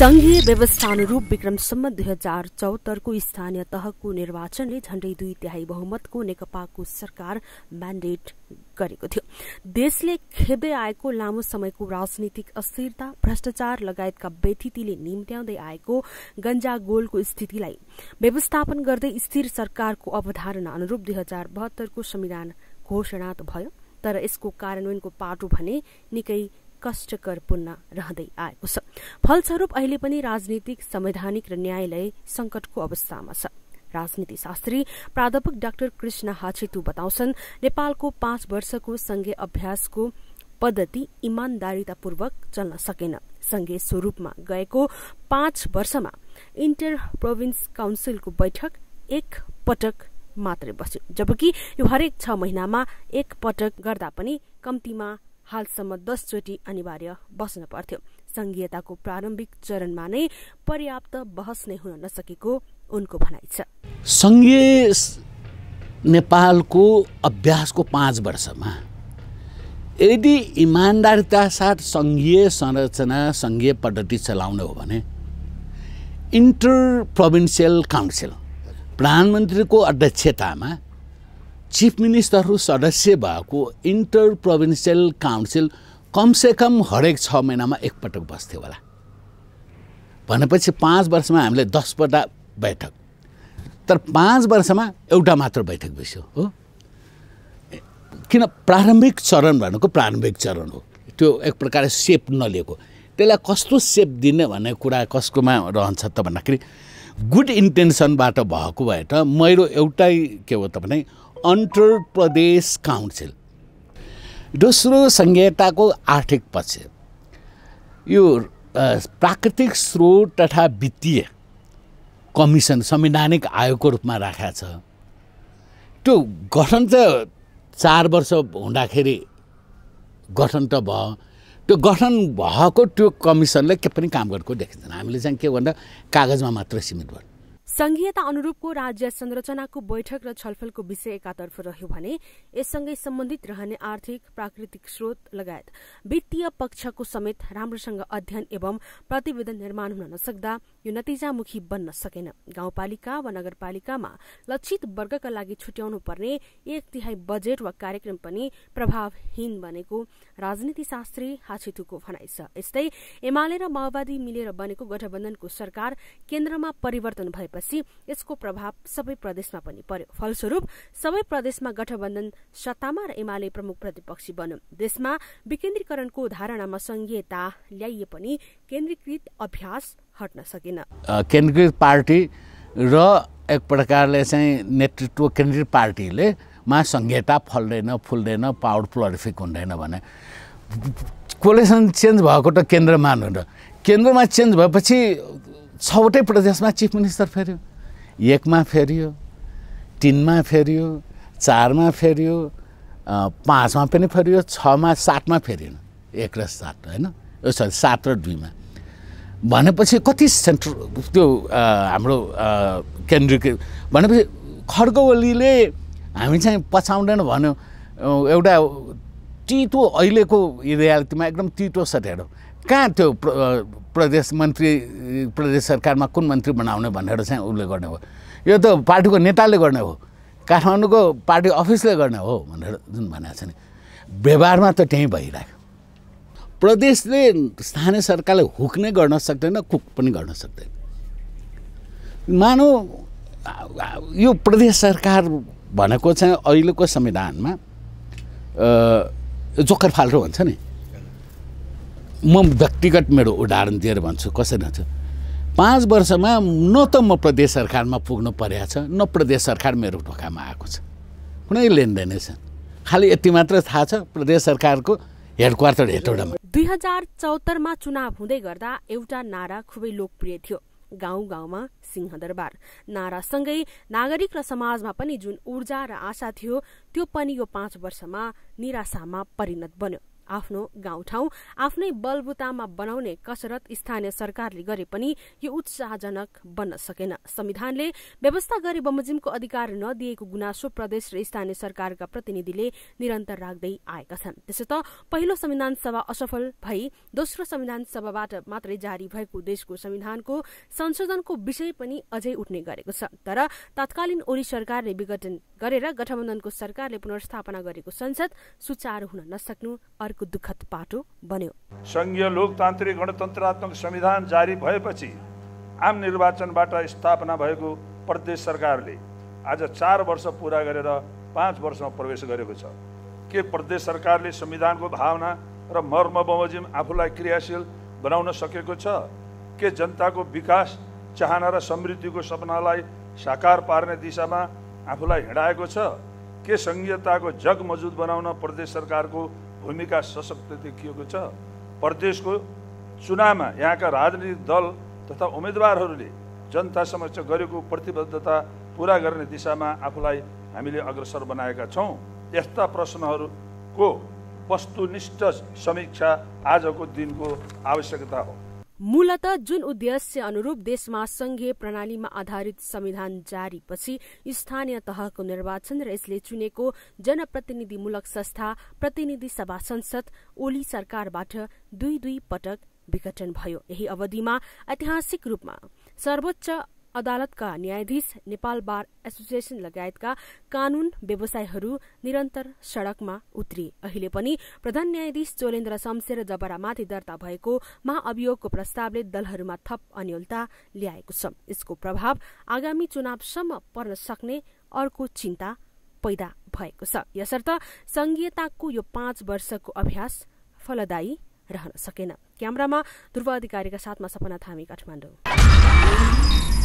संघीय व्यवस्था अनुरूप विक्रमसम्म दुई हजार चौहत्तरको स्थानीय तहको निर्वाचनले झण्डै दुई तिहाई बहुमतको नेकपाको सरकार म्याण्डेट गरेको थियो देशले खेप्दै आएको लामो समयको राजनीतिक अस्थिरता भ्रष्टाचार लगायतका व्यथितिले निम्त्याउँदै आएको गन्जागोलको स्थितिलाई व्यवस्थापन गर्दै स्थिर सरकारको अवधारणा अनुरूप दुई हजार बहत्तरको संविधान घोषणा त भयो तर यसको कार्यान्वयनको पाटो भने निकै कष्टकरपूर्ण रहँदै आएको छ फलस्वरूप अहिले पनि राजनीतिक संवैधानिक र न्यायालय संकटको अवस्थामा छ राजनीति शास्त्री प्राध्यापक डाक्टर कृष्ण हाछेतु बताउँछन् नेपालको पाँच वर्षको संघीय अभ्यासको पद्धति इमान्दारितापूर्वक चल्न सकेन संघीय स्वरूपमा गएको पाँच वर्षमा इन्टर प्रोभिन्स काउन्सिलको बैठक एक पटक मात्रै बस्यो जबकि यो हरेक छ महिनामा एक पटक गर्दा पनि कम्तीमा हालसम्म दसचोटि अनिवार्य बस्न पर्थ्यो संघीयताको प्रारम्भिक चरणमा नै पर्याप्त बहस नै हुन नसकेको उनको भनाइ छ सङ्घीय नेपालको अभ्यासको पाँच वर्षमा यदि इमान्दारिता साथ सङ्घीय संरचना सङ्घीय पद्धति चलाउने हो भने इन्टर प्रोभिन्सियल काउन्सिल प्रधानमन्त्रीको अध्यक्षतामा चिफ मिनिस्टरहरू सदस्य भएको इन्टर प्रोभिन्सियल काउन्सिल कमसेकम हरेक छ महिनामा एकपटक बस्थ्यो होला भनेपछि पाँच वर्षमा हामीले दसवटा बैठक तर पाँच वर्षमा एउटा मात्र बैठक बस्यो हो किन प्रारम्भिक चरण भनेको प्रारम्भिक चरण हो त्यो एक प्रकारले सेप नलिएको त्यसलाई कस्तो सेप दिने भन्ने कुरा कसकोमा रहन्छ त भन्दाखेरि गुड इन्टेन्सनबाट भएको भए त मेरो एउटै के हो त भने अन्तर प्रदेश काउन्सिल दोस्रो संहिताको आर्थिक पक्ष यो प्राकृतिक स्रोत तथा वित्तीय कमिसन संवैधानिक आयोगको रूपमा राखेको छ त्यो गठन त चार वर्ष हुँदाखेरि गठन त भयो त्यो गठन भएको त्यो कमिसनले के पनि काम गरेको देखिँदैन हामीले चाहिँ के भन्दा कागजमा मात्र सीमित भयो संघीयता अनुरूपको राज्य संरचनाको बैठक र छलफलको विषय एकातर्फ रह्यो भने यससँगै सम्बन्धित रहने आर्थिक प्राकृतिक स्रोत लगायत वित्तीय पक्षको समेत राम्रोसँग अध्ययन एवं प्रतिवेदन निर्माण हुन नसक्दा यो नतिजामुखी बन्न सकेन गाउँपालिका वा नगरपालिकामा लक्षित वर्गका लागि छुट्याउनु पर्ने एक तिहाई बजेट वा कार्यक्रम पनि प्रभावहीन बनेको राजनीति शास्त्री हाछिथुको भनाइ छ यस्तै एमाले र माओवादी मिलेर बनेको गठबन्धनको सरकार केन्द्रमा परिवर्तन भएपछि भएपछि यसको प्रभाव सबै प्रदेशमा पनि पर्यो फलस्वरूप सबै प्रदेशमा गठबन्धन सत्तामा र एमाले प्रमुख प्रतिपक्षी बन्यो देशमा विकेन्द्रीकरणको धारणामा संघीयता ल्याइए पनि केन्द्रीकृत अभ्यास हट्न सकेन केन्द्रीकृत पार्टी र एक प्रकारले चाहिँ नेतृत्व केन्द्रित पार्टीले मा संहिता फल्दैन फुल्दैन पावर प्लोरिफिक हुँदैन भने कोलेसन चेन्ज भएको त केन्द्रमा हुनु केन्द्रमा चेन्ज भएपछि छवटै प्रदेशमा चिफ मिनिस्टर फेऱ्यो एकमा फेरियो तिनमा फेरियो चारमा फेरियो पाँचमा पनि फेरियो छमा सातमा फेरिएन एक र सात होइन यो सरी सात र दुईमा भनेपछि कति सेन्टर त्यो हाम्रो केन्द्रीय भनेपछि खड्गवलीले हामी चाहिँ पछाउँदैन भन्यो एउटा तितो अहिलेको रियालिटीमा एकदम तितो छ ढेँडो कहाँ त्यो प्रदेश मन्त्री प्रदेश सरकारमा कुन मन्त्री बनाउने भनेर चाहिँ उसले गर्ने हो यो त पार्टीको नेताले गर्ने हो काठमाडौँको पार्टी अफिसले गर्ने हो भनेर जुन भनेको छ नि व्यवहारमा त त्यहीँ भइरहेको प्रदेशले स्थानीय सरकारले हुक नै गर्न सक्दैन कुक पनि गर्न सक्दैन मानौ यो प्रदेश सरकार भनेको चाहिँ अहिलेको संविधानमा जोखर फाल्टो भन्छ नि म व्यक्तिगत मेरो उदाहरण दिएर भन्छु कसरी हुन्छ पाँच वर्षमा न त म प्रदेश सरकारमा पुग्नु परेको छ न प्रदेश सरकार मेरो ढोकामा आएको छ कुनै लेनदेनै छ खालि यति मात्र थाहा छ प्रदेश सरकारको हेड क्वार्टर हेटौडामा दुई हजार चौहत्तरमा चुनाव हुँदै गर्दा एउटा नारा खुबै लोकप्रिय थियो गाउँ गाउँमा सिंहदरबार नारासँगै नागरिक र समाजमा पनि जुन ऊर्जा र आशा थियो त्यो पनि यो पाँच वर्षमा निराशामा परिणत बन्यो आफ्नो गाउँठाउँ आफ्नै बलबुतामा बनाउने कसरत स्थानीय सरकारले गरे पनि यो उत्साहजनक बन्न सकेन संविधानले व्यवस्था गरे बमोजिमको अधिकार नदिएको गुनासो प्रदेश र स्थानीय सरकारका प्रतिनिधिले निरन्तर राख्दै आएका छन् त्यसो त पहिलो संविधान सभा असफल भई दोस्रो संविधान सभाबाट मात्रै जारी भएको देशको संविधानको संशोधनको विषय पनि अझै उठ्ने गरेको छ तर तत्कालीन ओली सरकारले विघटन गरेर गठबन्धनको सरकारले पुनर्स्थापना गरेको संसद सुचारू हुन नसक्नु अर्को भएको दुःखद पाटो बन्यो संघीय लोकतान्त्रिक गणतन्त्रात्मक संविधान जारी भएपछि आम निर्वाचनबाट स्थापना भएको प्रदेश सरकारले आज चार वर्ष पुरा गरेर पाँच वर्षमा प्रवेश गरेको छ के प्रदेश सरकारले संविधानको भावना र मर्म बमोजिम आफूलाई क्रियाशील बनाउन सकेको छ के जनताको विकास चाहना र समृद्धिको सपनालाई साकार पार्ने दिशामा आफूलाई हिँडाएको छ के सङ्घीयताको जग मजुद बनाउन प्रदेश सरकारको भूमिका सशक्त देखिएको छ प्रदेशको चुनावमा यहाँका राजनीतिक दल तथा उम्मेदवारहरूले जनता समक्ष गरेको प्रतिबद्धता पुरा गर्ने दिशामा आफूलाई हामीले अग्रसर बनाएका छौँ यस्ता प्रश्नहरूको वस्तुनिष्ठ समीक्षा आजको दिनको आवश्यकता हो मूलत जुन उद्देश्य अनुरूप देशमा संघीय प्रणालीमा आधारित संविधान जारी पछि स्थानीय तहको निर्वाचन र यसले चुनेको जनप्रतिनिधिमूलक संस्था प्रतिनिधि सभा संसद ओली सरकारबाट दुई दुई पटक विघटन भयो यही अवधिमा ऐतिहासिक रूपमा सर्वोच्च अदालतका न्यायाधीश नेपाल बार एसोसिएशन लगायतका कानून व्यवसायहरू निरन्तर सड़कमा उत्रिए अहिले पनि प्रधान न्यायाधीश चोलेन्द्र शमशेर जबरामाथि दर्ता भएको महाअभियोगको प्रस्तावले दलहरूमा थप अन्यलता ल्याएको छ यसको प्रभाव आगामी चुनावसम्म पर्न सक्ने अर्को चिन्ता पैदा भएको छ यसर्थ संघीयताको यो पाँच वर्षको अभ्यास फलदायी रहन सकेन क्यामरामा ध्रुव अधिकारीका साथमा सपना थामी काठमाडौँ